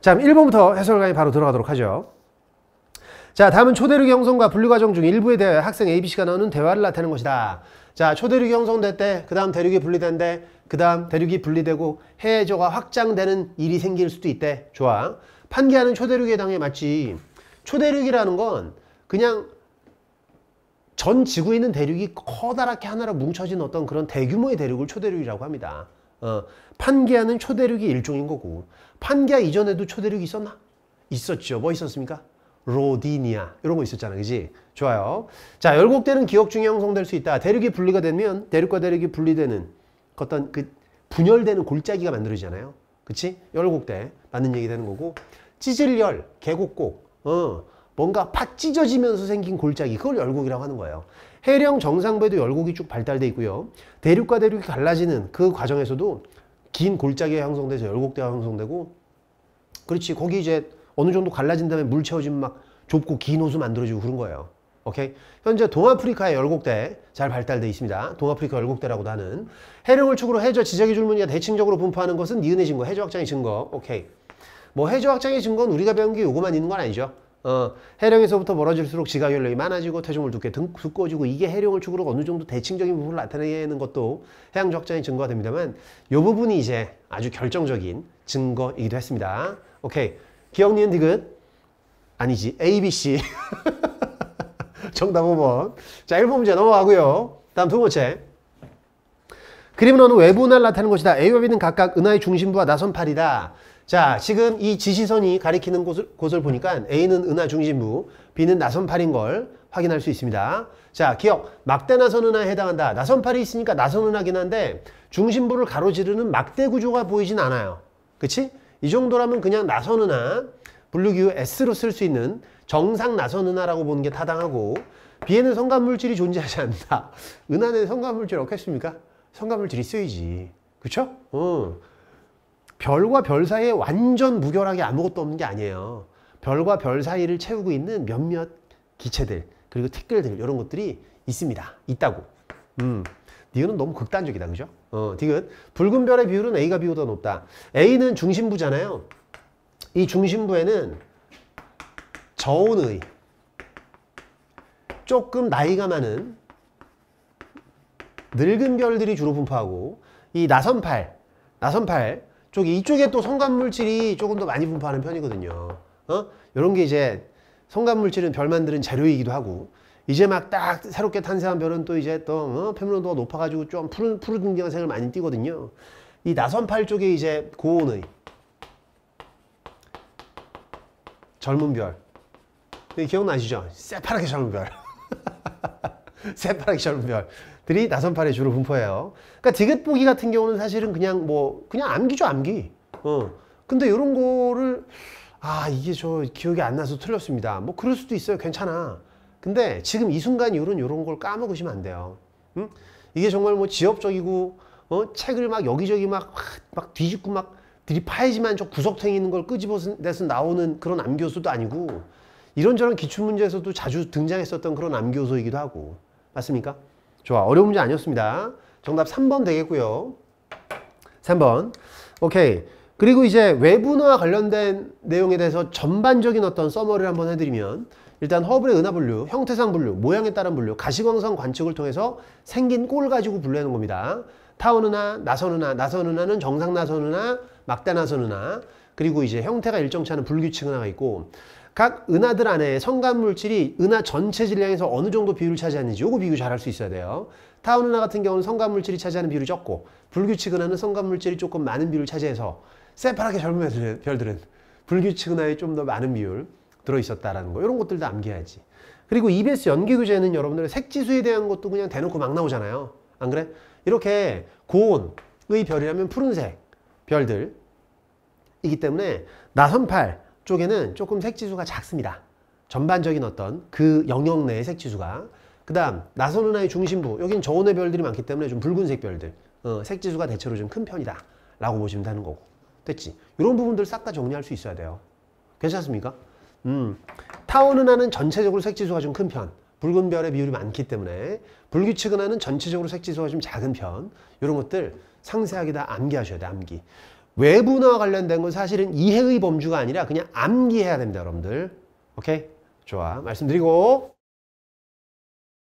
자, 그럼 1번부터 해설 강의 바로 들어가도록 하죠. 자, 다음은 초대륙 형성과 분류 과정 중 일부에 대해 학생 ABC가 나오는 대화를 나타내는 것이다. 자, 초대륙이 형성될 때, 그 다음 대륙이 분리된대, 그 다음 대륙이 분리되고 해저가 확장되는 일이 생길 수도 있대. 좋아. 판기하는 초대륙의 당에 맞지. 초대륙이라는 건 그냥 전 지구에 있는 대륙이 커다랗게 하나로 뭉쳐진 어떤 그런 대규모의 대륙을 초대륙이라고 합니다. 어, 판계아는 초대륙의 일종인 거고 판계아 이전에도 초대륙이 있었나? 있었죠. 뭐 있었습니까? 로디니아 이런 거 있었잖아 그지 좋아요 자 열곡대는 기억 중에 형성될 수 있다 대륙이 분리가 되면 대륙과 대륙이 분리되는 어떤 그 분열되는 골짜기가 만들어지잖아요 그치 열곡대 맞는 얘기 되는 거고 찌질열 계곡곡 어 뭔가 팍 찢어지면서 생긴 골짜기 그걸 열곡이라고 하는 거예요. 해령 정상부에도 열곡이 쭉 발달돼 있고요. 대륙과 대륙이 갈라지는 그 과정에서도 긴 골짜기가 형성돼서 열곡대가 형성되고 그렇지 거기 이제 어느 정도 갈라진 다음에 물 채워지면 막 좁고 긴 호수 만들어지고 그런 거예요. 오케이? 현재 동아프리카의 열곡대 잘 발달돼 있습니다. 동아프리카 열곡대라고도 하는 해령을 축으로 해저 지자기 줄무늬가 대칭적으로 분포하는 것은 니은의 증거, 해저 확장의 증거. 오케이. 뭐 해저 확장의 증거는 우리가 배운 게 요거만 있는 건 아니죠. 어, 해령에서부터 멀어질수록 지각연령이 많아지고 퇴조물 두께 등, 두꺼워지고 이게 해령을 축으로 어느 정도 대칭적인 부분을 나타내는 것도 해양 적자인 증거가 됩니다만 요 부분이 이제 아주 결정적인 증거이기도 했습니다. 오케이. 기억 니은 디귿? 아니지. ABC. 정답 5번. 자, 1번 문제 넘어가고요. 다음 두 번째. 그림은 어느 외부 은하를 나타내는 것이다. A와 B는 각각 은하의 중심부와 나선팔이다. 자, 지금 이 지시선이 가리키는 곳을, 곳을 보니까 A는 은하 중심부, B는 나선팔인 걸 확인할 수 있습니다. 자, 기억, 막대 나선 은하에 해당한다. 나선팔이 있으니까 나선 은하긴 한데 중심부를 가로지르는 막대 구조가 보이진 않아요. 그치? 이 정도라면 그냥 나선 은하, 블루기후 S로 쓸 수 있는 정상 나선 은하라고 보는 게 타당하고 B에는 성간물질이 존재하지 않는다. 은하는 성간물질 없겠습니까? 성간물질이 쓰이지. 그쵸? 어. 별과 별 사이에 완전 무결하게 아무것도 없는 게 아니에요. 별과 별 사이를 채우고 있는 몇몇 기체들 그리고 티끌들 이런 것들이 있습니다. 있다고. 음. 니은은 너무 극단적이다. 그죠? 어, 디귿. 붉은 별의 비율은 A가 B보다 높다. A는 중심부잖아요. 이 중심부에는 저온의 조금 나이가 많은 늙은 별들이 주로 분포하고 이 나선팔, 나선팔 쪽이 이쪽에 또 성간물질이 조금 더 많이 분포하는 편이거든요. 어? 이런 게 이제 성간물질은 별 만드는 재료이기도 하고 이제 막 딱 새롭게 탄생한 별은 또 이제 또 어? 표면온도가 높아가지고 좀 푸른 푸른 경색을 많이 띠거든요. 이 나선팔 쪽에 이제 고온의 젊은 별 기억나시죠? 새파랗게 젊은 별 새파랗게 젊은 별 들이 나선팔에 주로 분포해요. 그러니까 디귿보기 같은 경우는 사실은 그냥 뭐 그냥 암기죠 암기. 어. 근데 이런 거를 아 이게 저 기억이 안 나서 틀렸습니다. 뭐 그럴 수도 있어요. 괜찮아. 근데 지금 이 순간 이후 이런 걸 까먹으시면 안 돼요. 음? 이게 정말 뭐 지엽적이고 어? 책을 막 여기저기 막, 막 뒤집고 막 들이파야지만 저 구석탱이 있는 걸 끄집어내서 나오는 그런 암기요도 아니고 이런저런 기출문제에서도 자주 등장했었던 그런 암기요이기도 하고 맞습니까? 좋아. 어려운 문제 아니었습니다. 정답 3번 되겠고요. 3번. 오케이. 그리고 이제 외분화와 관련된 내용에 대해서 전반적인 어떤 서머를 한번 해드리면 일단 허블의 은하분류, 형태상 분류, 모양에 따른 분류, 가시광선 관측을 통해서 생긴 꼴 가지고 분류하는 겁니다. 타원은하, 나선은하, 나선은하는 정상나선은하, 막대나선은하 그리고 이제 형태가 일정치 않은 불규칙 은하가 있고 각 은하들 안에 성간물질이 은하 전체 질량에서 어느 정도 비율을 차지하는지 요거 비교 잘 할 수 있어야 돼요. 타운 은하 같은 경우는 성간물질이 차지하는 비율이 적고 불규칙 은하는 성간물질이 조금 많은 비율을 차지해서 새파랗게 젊은 애들, 별들은 불규칙 은하에 좀 더 많은 비율 들어있었다라는 거 이런 것들도 암기해야지. 그리고 EBS 연기 교재는 여러분들 의 색지수에 대한 것도 그냥 대놓고 막 나오잖아요. 안 그래? 이렇게 고온의 별이라면 푸른색 별들 이기 때문에 나선팔 쪽에는 조금 색지수가 작습니다. 전반적인 어떤 그 영역 내의 색지수가 그 다음 나선은하의 중심부 여기는 저온의 별들이 많기 때문에 좀 붉은색 별들 어, 색지수가 대체로 좀 큰 편이다 라고 보시면 되는 거고 됐지? 이런 부분들 싹 다 정리할 수 있어야 돼요 괜찮습니까? 음, 타원은하는 전체적으로 색지수가 좀 큰 편 붉은 별의 비율이 많기 때문에 불규칙은하는 전체적으로 색지수가 좀 작은 편 이런 것들 상세하게 다 암기하셔야 돼 암기 외부나 관련된 건 사실은 이해의 범주가 아니라 그냥 암기해야 됩니다, 여러분들. 오케이? 좋아. 말씀드리고.